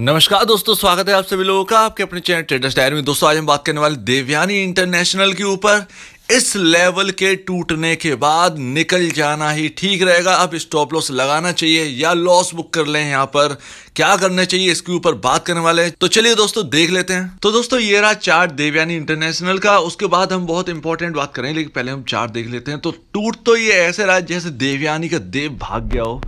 नमस्कार दोस्तों स्वागत है आप सभी लोगों का आपके अपने चैनल ट्रेडर्स डायरी में दोस्तों आज हम बात करने वाले देवयानी इंटरनेशनल के ऊपर इस लेवल के टूटने के बाद निकल जाना ही ठीक रहेगा अब स्टॉप लॉस लगाना चाहिए या लॉस बुक कर लें यहाँ पर क्या करना चाहिए इसके ऊपर बात करने वाले हैं तो चलिए दोस्तों देख लेते हैं तो दोस्तों ये रहा चार्ट देवयानी इंटरनेशनल का उसके बाद हम बहुत इंपॉर्टेंट बात करें लेकिन पहले हम चार्ट देख लेते हैं तो टूट तो ये ऐसे रहा जैसे देवयानी का देव भाग गया हो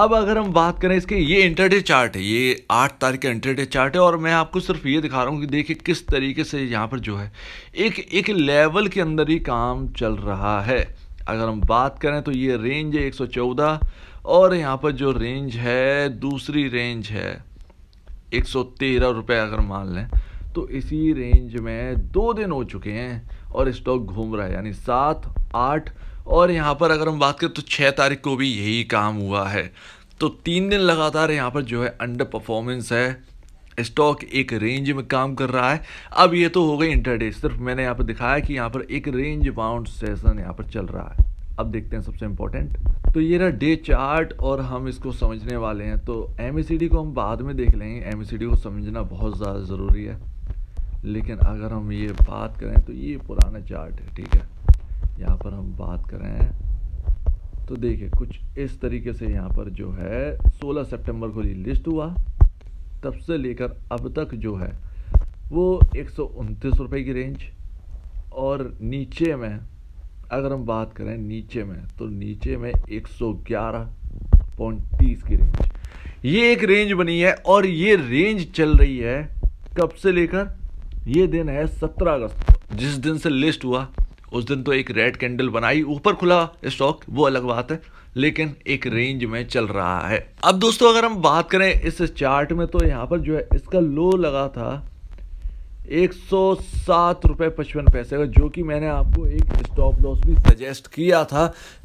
अब अगर हम बात करें इसके ये इंटरडे चार्ट है ये आठ तारीख का इंटरडे चार्ट है और मैं आपको सिर्फ ये दिखा रहा हूँ कि देखिए किस तरीके से यहाँ पर जो है एक एक लेवल के अंदर ही काम चल रहा है अगर हम बात करें तो ये रेंज है 114 और यहाँ पर जो रेंज है दूसरी रेंज है एक सौ अगर मान लें तो इसी रेंज में दो दिन हो चुके हैं और स्टॉक घूम रहा है यानी सात आठ और यहाँ पर अगर हम बात करें तो छः तारीख को भी यही काम हुआ है तो तीन दिन लगातार यहाँ पर जो है अंडर परफॉर्मेंस है स्टॉक एक रेंज में काम कर रहा है अब ये तो हो गई इंटरडे सिर्फ मैंने यहाँ पर दिखाया कि यहाँ पर एक रेंज बाउंड सेशन यहाँ पर चल रहा है अब देखते हैं सबसे इम्पोर्टेंट तो ये रहा डे चार्ट और हम इसको समझने वाले हैं तो एम e को हम बाद में देख लेंगे एम e को समझना बहुत ज़्यादा ज़रूरी है लेकिन अगर हम ये बात करें तो ये पुराना चार्ट है ठीक है यहाँ पर हम बात करें तो देखिए कुछ इस तरीके से यहाँ पर जो है 16 सितंबर को ये लिस्ट हुआ तब से लेकर अब तक जो है वो एक रुपये की रेंज और नीचे में अगर हम बात करें नीचे में तो नीचे में एक तीस की रेंज ये एक रेंज बनी है और ये रेंज चल रही है कब से लेकर ये दिन है सत्रह अगस्त जिस दिन से लिस्ट हुआ उस दिन तो एक रेड कैंडल बनाई ऊपर खुला स्टॉक वो अलग बात है लेकिन एक रेंज में चल रहा है अब दोस्तों अगर हम बात करें इस चार्ट में तो यहाँ पर जो है इसका लो लगा था एक सौ सात रुपये पचपन पैसे का जो कि मैंने आपको एक स्टॉप लॉस भी सजेस्ट किया था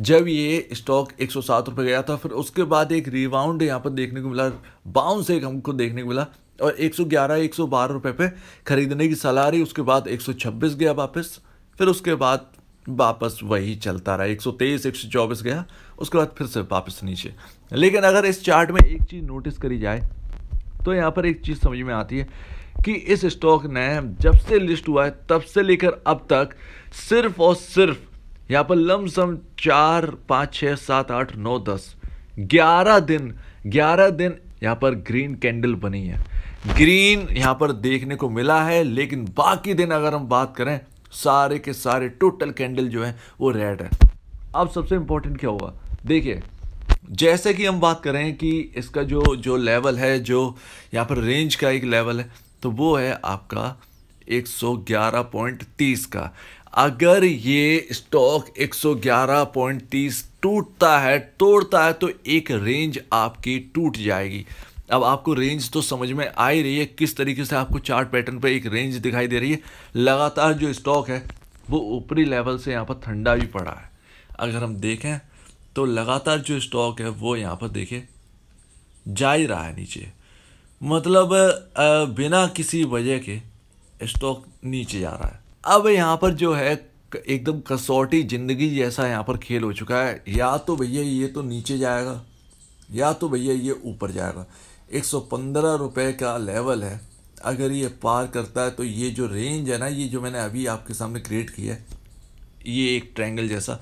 जब ये स्टॉक एक सौ सात गया था फिर उसके बाद एक रिबाउंड यहाँ पर देखने को मिला बाउंस एक हमको देखने को मिला और 111 112 रुपए पे खरीदने की सलाह रही उसके बाद 126 गया वापस फिर उसके बाद वापस वही चलता रहा 123 124 गया उसके बाद फिर से वापस नीचे लेकिन अगर इस चार्ट में एक चीज़ नोटिस करी जाए तो यहाँ पर एक चीज़ समझ में आती है कि इस स्टॉक ने जब से लिस्ट हुआ है तब से लेकर अब तक सिर्फ और सिर्फ यहाँ पर लमसम चार पाँच छः सात आठ नौ दस ग्यारह दिन ग्यारह दिन यहाँ पर ग्रीन कैंडल बनी है ग्रीन यहाँ पर देखने को मिला है लेकिन बाकी दिन अगर हम बात करें सारे के सारे टोटल कैंडल जो है वो रेड है अब सबसे इंपॉर्टेंट क्या हुआ देखिए जैसे कि हम बात करें कि इसका जो जो लेवल है जो यहाँ पर रेंज का एक लेवल है तो वो है आपका 111.30 का अगर ये स्टॉक 111.30 टूटता है तोड़ता है तो एक रेंज आपकी टूट जाएगी अब आपको रेंज तो समझ में आ ही रही है किस तरीके से आपको चार्ट पैटर्न पे एक रेंज दिखाई दे रही है लगातार जो स्टॉक है वो ऊपरी लेवल से यहाँ पर ठंडा भी पड़ा है अगर हम देखें तो लगातार जो स्टॉक है वो यहाँ पर देखें जा ही रहा है नीचे मतलब बिना किसी वजह के स्टॉक नीचे जा रहा है अब यहाँ पर जो है एकदम कसौटी ज़िंदगी जैसा यहाँ पर खेल हो चुका है या तो भैया ये तो नीचे जाएगा या तो भैया ये ऊपर जाएगा 115 रुपए का लेवल है अगर ये पार करता है तो ये जो रेंज है ना ये जो मैंने अभी आपके सामने क्रिएट किया है ये एक ट्रायंगल जैसा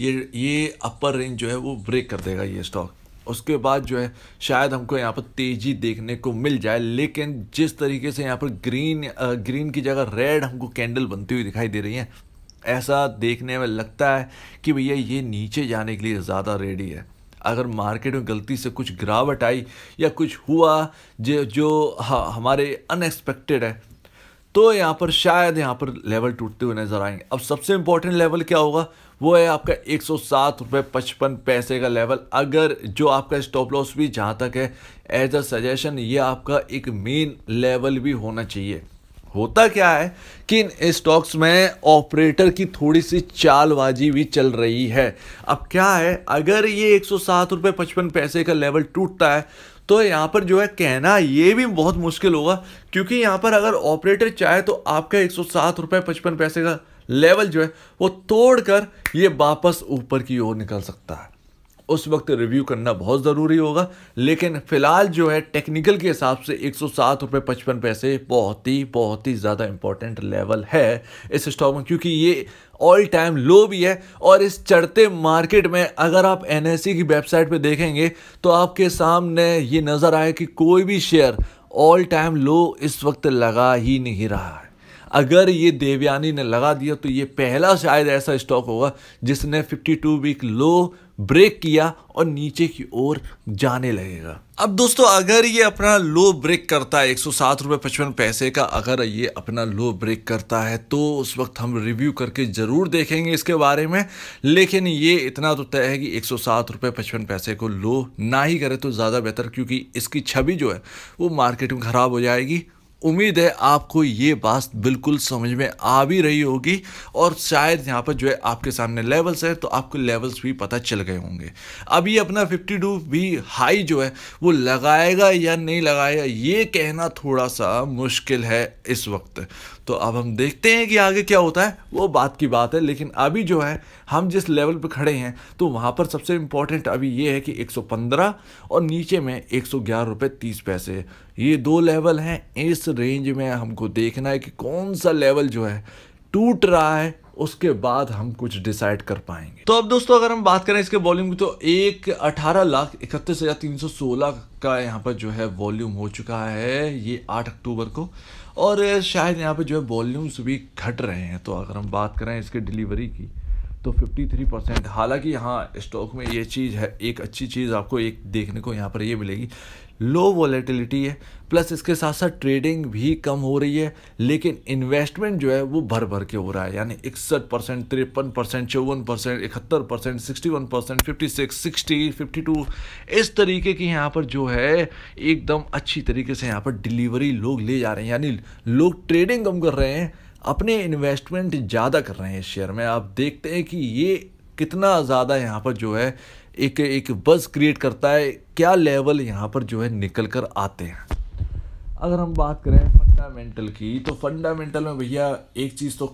ये ये अपर रेंज जो है वो ब्रेक कर देगा ये स्टॉक उसके बाद जो है शायद हमको यहाँ पर तेज़ी देखने को मिल जाए लेकिन जिस तरीके से यहाँ पर ग्रीन ग्रीन की जगह रेड हमको कैंडल बनती हुई दिखाई दे रही है ऐसा देखने में लगता है कि भैया ये नीचे जाने के लिए ज़्यादा रेडी है अगर मार्केट में गलती से कुछ गिरावट आई या कुछ हुआ जो जो हमारे अनएक्सपेक्टेड है तो यहाँ पर शायद यहाँ पर लेवल टूटते हुए नजर आएंगे अब सबसे इम्पोर्टेंट लेवल क्या होगा वो है आपका एक सौ सात रुपये पचपन पैसे का लेवल अगर जो आपका स्टॉप लॉस भी जहाँ तक है एज अ सजेशन ये आपका एक मेन लेवल भी होना चाहिए होता क्या है कि इन स्टॉक्स में ऑपरेटर की थोड़ी सी चालबाजी भी चल रही है अब क्या है अगर ये एक सौ पचपन पैसे का लेवल टूटता है तो यहाँ पर जो है कहना ये भी बहुत मुश्किल होगा क्योंकि यहाँ पर अगर ऑपरेटर चाहे तो आपका एक सौ पचपन पैसे का लेवल जो है वो तोड़कर ये वापस ऊपर की ओर निकल सकता है उस वक्त रिव्यू करना बहुत ज़रूरी होगा लेकिन फ़िलहाल जो है टेक्निकल के हिसाब से एक सौ सात रुपये पचपन पैसे बहुत ही बहुत ही ज़्यादा इंपॉर्टेंट लेवल है इस स्टॉक में क्योंकि ये ऑल टाइम लो भी है और इस चढ़ते मार्केट में अगर आप एन e की वेबसाइट पर देखेंगे तो आपके सामने ये नज़र आए कि कोई भी शेयर ऑल टाइम लो इस वक्त लगा ही नहीं रहा है अगर ये देवयानी ने लगा दिया तो ये पहला शायद ऐसा स्टॉक होगा जिसने 52 वीक लो ब्रेक किया और नीचे की ओर जाने लगेगा अब दोस्तों अगर ये अपना लो ब्रेक करता है एक सौ सात पैसे का अगर ये अपना लो ब्रेक करता है तो उस वक्त हम रिव्यू करके ज़रूर देखेंगे इसके बारे में लेकिन ये इतना तो तय है कि एक सौ सात पैसे को लो ना ही करे तो ज़्यादा बेहतर क्योंकि इसकी छवि जो है वो मार्केट में ख़राब हो जाएगी उम्मीद है आपको ये बात बिल्कुल समझ में आ भी रही होगी और शायद यहाँ पर जो है आपके सामने लेवल्स है तो आपको लेवल्स भी पता चल गए होंगे अब ये अपना 52 भी हाई जो है वो लगाएगा या नहीं लगाएगा ये कहना थोड़ा सा मुश्किल है इस वक्त तो अब हम देखते हैं कि आगे क्या होता है वो बात की बात है लेकिन अभी जो है हम जिस लेवल पर खड़े हैं तो वहाँ पर सबसे इम्पोर्टेंट अभी ये है कि 115 और नीचे में एक सौ तीस पैसे ये दो लेवल हैं इस रेंज में हमको देखना है कि कौन सा लेवल जो है टूट रहा है उसके बाद हम कुछ डिसाइड कर पाएंगे तो अब दोस्तों अगर हम बात करें इसके वॉल्यूम की तो एक अठारह लाख इकतीस हज़ार तीन सौ सोलह का यहाँ पर जो है वॉल्यूम हो चुका है ये आठ अक्टूबर को और शायद यहाँ पे जो है वॉल्यूम्स भी घट रहे हैं तो अगर हम बात करें इसके डिलीवरी की तो 53 परसेंट हालांकि यहाँ स्टॉक में ये चीज़ है एक अच्छी चीज़ आपको एक देखने को यहाँ पर ये मिलेगी लो वॉलेटिलिटी है प्लस इसके साथ साथ ट्रेडिंग भी कम हो रही है लेकिन इन्वेस्टमेंट जो है वो भर भर के हो रहा है यानी इकसठ परसेंट तिरपन परसेंट चौवन परसेंट इकहत्तर percent sixty one percent fifty six sixty fifty two इस तरीके की यहाँ पर जो है एकदम अच्छी तरीके से यहाँ पर डिलीवरी लोग ले जा रहे हैं यानी लोग ट्रेडिंग कम कर रहे हैं अपने इन्वेस्टमेंट ज़्यादा कर रहे हैं इस शेयर में आप देखते हैं कि ये कितना ज़्यादा यहाँ पर जो है एक एक बज़ क्रिएट करता है क्या लेवल यहाँ पर जो है निकल कर आते हैं अगर हम बात करें फंडामेंटल की तो फंडामेंटल में भैया एक चीज़ तो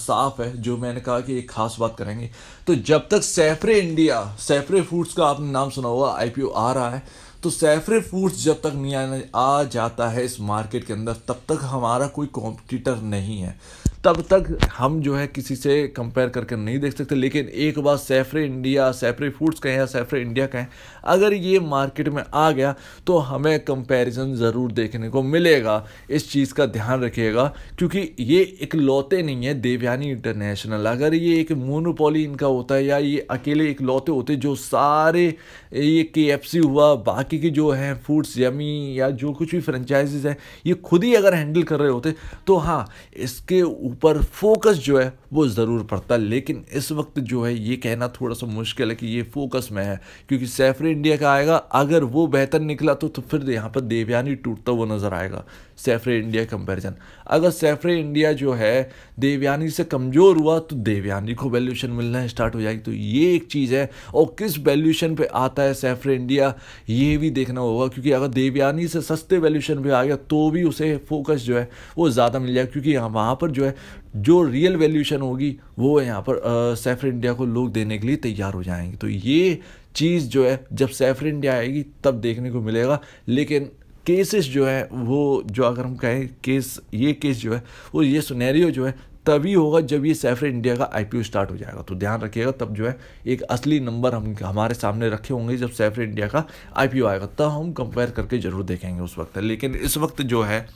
साफ है जो मैंने कहा कि एक ख़ास बात करेंगे तो जब तक सैफरे इंडिया सैफरे फूड्स का आपने नाम सुना होगा आई आ रहा है तो सैफरे फूड्स जब तक नहीं आने आ जाता है इस मार्केट के अंदर तब तक हमारा कोई कॉम्पिटिटर नहीं है तब तक हम जो है किसी से कंपेयर करके नहीं देख सकते लेकिन एक बार सैफरे इंडिया सैफरे फूड्स कहें या सैफरे इंडिया कहें अगर ये मार्केट में आ गया तो हमें कंपैरिजन ज़रूर देखने को मिलेगा इस चीज़ का ध्यान रखिएगा क्योंकि ये इकलौते नहीं है देवयानी इंटरनेशनल अगर ये एक मोनोपोली इनका होता है या ये अकेले इकलौते होते जो सारे ये के हुआ बाकी के जो हैं फूड्स यमी या जो कुछ भी फ्रेंचाइजीज हैं ये खुद ही अगर हैंडल कर रहे होते तो हाँ इसके ऊपर फोकस जो है वो ज़रूर पड़ता है लेकिन इस वक्त जो है ये कहना थोड़ा सा मुश्किल है कि ये फोकस में है क्योंकि सैफरी इंडिया का आएगा अगर वो बेहतर निकला तो, तो फिर यहाँ पर देवयानी टूटता हुआ नज़र आएगा सैफरे इंडिया कंपैरिजन अगर सैफरे इंडिया जो है देवयानी से कमज़ोर हुआ तो देवयानी को वैल्यूशन मिलना स्टार्ट हो जाएगी तो ये एक चीज़ है और किस वैल्यूशन पे आता है सैफरे इंडिया ये भी देखना होगा क्योंकि अगर देवयानी से सस्ते वैल्यूशन पे आ गया तो भी उसे फोकस जो है वो ज़्यादा मिल जाएगा क्योंकि वहाँ पर जो है जो रियल वैल्यूशन होगी वो यहाँ पर सैफर इंडिया को लोग देने के लिए तैयार हो जाएंगे तो ये चीज़ जो है जब सैफर इंडिया आएगी तब देखने को मिलेगा लेकिन केसेस जो है वो जो अगर हम कहें केस ये केस जो है वो ये सुनहरियो जो है तभी होगा जब ये सैफर इंडिया का आईपीओ स्टार्ट हो जाएगा तो ध्यान रखिएगा तब जो है एक असली नंबर हम हमारे सामने रखे होंगे जब सैफर इंडिया का आईपीओ आएगा तब हम कंपेयर करके जरूर देखेंगे उस वक्त लेकिन इस वक्त जो है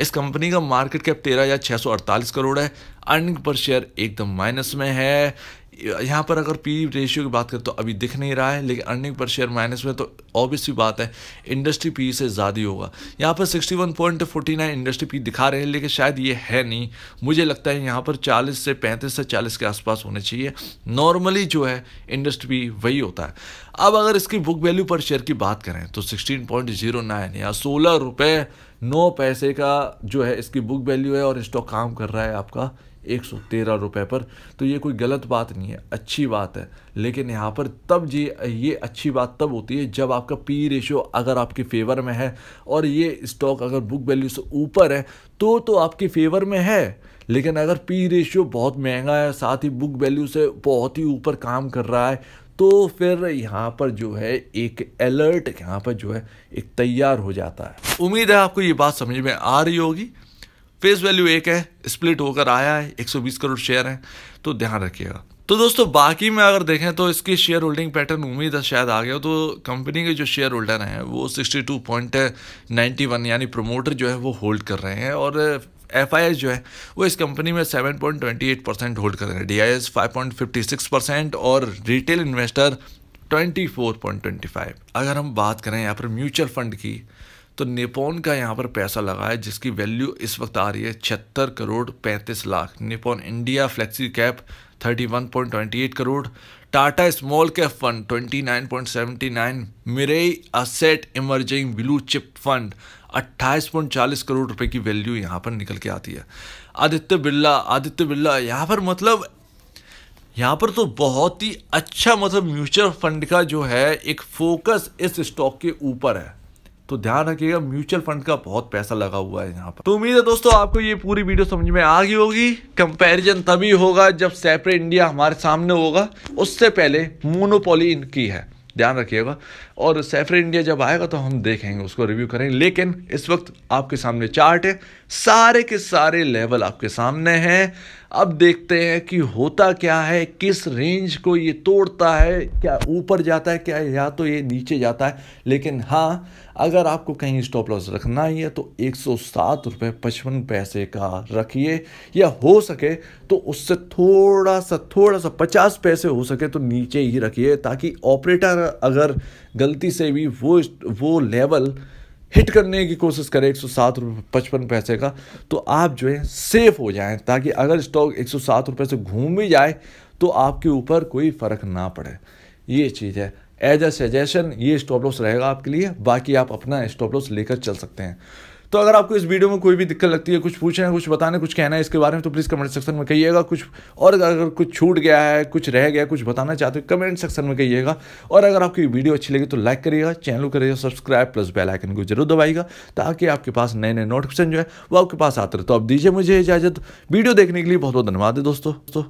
इस कंपनी का मार्केट कैप तेरह या छः सौ अड़तालीस करोड़ है अर्निंग पर शेयर एकदम माइनस में है यहाँ पर अगर पी रेशियो की बात करें तो अभी दिख नहीं रहा है लेकिन अर्निंग पर शेयर माइनस में तो ऑब्वियस ही बात है इंडस्ट्री पी से ज़्यादा ही होगा यहाँ पर 61.49 इंडस्ट्री पी दिखा रहे हैं लेकिन शायद ये है नहीं मुझे लगता है यहाँ पर 40 से 35 से 40 के आसपास होने चाहिए नॉर्मली जो है इंडस्ट्री पी वही होता है अब अगर इसकी बुक वैल्यू पर शेयर की बात करें तो सिक्सटीन या सोलह रुपये नौ पैसे का जो है इसकी बुक वैल्यू है और स्टॉक काम कर रहा है आपका एक सौ तेरह रुपये पर तो ये कोई गलत बात नहीं है अच्छी बात है लेकिन यहाँ पर तब ये ये अच्छी बात तब होती है जब आपका पी रेशो अगर आपके फेवर में है और ये स्टॉक अगर बुक वैल्यू से ऊपर है तो तो आपके फेवर में है लेकिन अगर पी रेशियो बहुत महंगा है साथ ही बुक वैल्यू से बहुत ही ऊपर काम कर रहा है तो फिर यहाँ पर जो है एक अलर्ट यहाँ पर जो है एक तैयार हो जाता है उम्मीद है आपको ये बात समझ में आ रही होगी फेस वैल्यू एक है स्प्लिट होकर आया है 120 करोड़ शेयर हैं तो ध्यान रखिएगा तो दोस्तों बाकी में अगर देखें तो इसकी शेयर होल्डिंग पैटर्न उम्मीद है शायद आ गया तो कंपनी के जो शेयर होल्डर हैं वो 62.91 यानी प्रोमोटर जो है वो होल्ड कर रहे हैं और एफ आई एस जो है वो इस कंपनी में seven point twenty eight percent hold कर रहे हैं D I S five point fifty six percent और retail investor twenty twenty four point five अगर हम बात करें यहाँ पर म्यूचुअल फंड की तो निपोन का यहाँ पर पैसा लगा है जिसकी वैल्यू इस वक्त आ रही है छिहत्तर करोड़ पैंतीस lakh Nippon India flexi cap thirty one point twenty eight crore Tata small cap fund twenty nine point seventy nine Mirae asset emerging blue chip fund अट्ठाईस करोड़ रुपए की वैल्यू यहाँ पर निकल के आती है आदित्य बिरला आदित्य बिरला यहाँ पर मतलब यहाँ पर तो बहुत ही अच्छा मतलब म्यूचुअल फंड का जो है एक फोकस इस स्टॉक के ऊपर है तो ध्यान रखिएगा म्यूचुअल फंड का बहुत पैसा लगा हुआ है यहाँ पर तो उम्मीद है दोस्तों आपको ये पूरी वीडियो समझ में आ गई होगी कंपैरिजन तभी होगा जब सेपरेट इंडिया हमारे सामने होगा उससे पहले मोनोपोली इनकी है ध्यान रखिएगा और सैफर इंडिया जब आएगा तो हम देखेंगे उसको रिव्यू करेंगे लेकिन इस वक्त आपके सामने चार्ट है सारे के सारे लेवल आपके सामने हैं अब देखते हैं कि होता क्या है किस रेंज को ये तोड़ता है क्या ऊपर जाता है क्या या तो ये नीचे जाता है लेकिन हाँ अगर आपको कहीं स्टॉप लॉस रखना ही है तो एक सौ सात रुपये पचपन पैसे का रखिए या हो सके तो उससे थोड़ा सा थोड़ा सा पचास पैसे हो सके तो नीचे ही रखिए ताकि ऑपरेटर अगर गलती से भी वो वो लेवल हिट करने की कोशिश करें एक सौ सात रुपये पचपन पैसे का तो आप जो है सेफ हो जाएं ताकि अगर स्टॉक एक सौ सात रुपये से घूम भी जाए तो आपके ऊपर कोई फ़र्क ना पड़े ये चीज़ है एज अ सजेशन ये स्टॉप लॉस रहेगा आपके लिए बाकी आप अपना स्टॉप लॉस लेकर चल सकते हैं तो अगर आपको इस वीडियो में कोई भी दिक्कत लगती है कुछ पूछना है कुछ बताना है कुछ कहना है इसके बारे में तो प्लीज़ कमेंट सेक्शन में कहिएगा कुछ और अगर कुछ छूट गया है कुछ रह गया कुछ बताना चाहते हो कमेंट सेक्शन में कहिएगा और अगर आपकी वीडियो अच्छी लगी तो लाइक करिएगा चैनल करिएगा सब्सक्राइब प्लस बेलाइकन को जरूर दबाइएगा ताकि आपके पास नए नए नोटिफिकेशन जो है वो आपके पास आते रहे तो आप दीजिए मुझे इजाज़त वीडियो देखने के लिए बहुत बहुत धन्यवाद है दोस्तों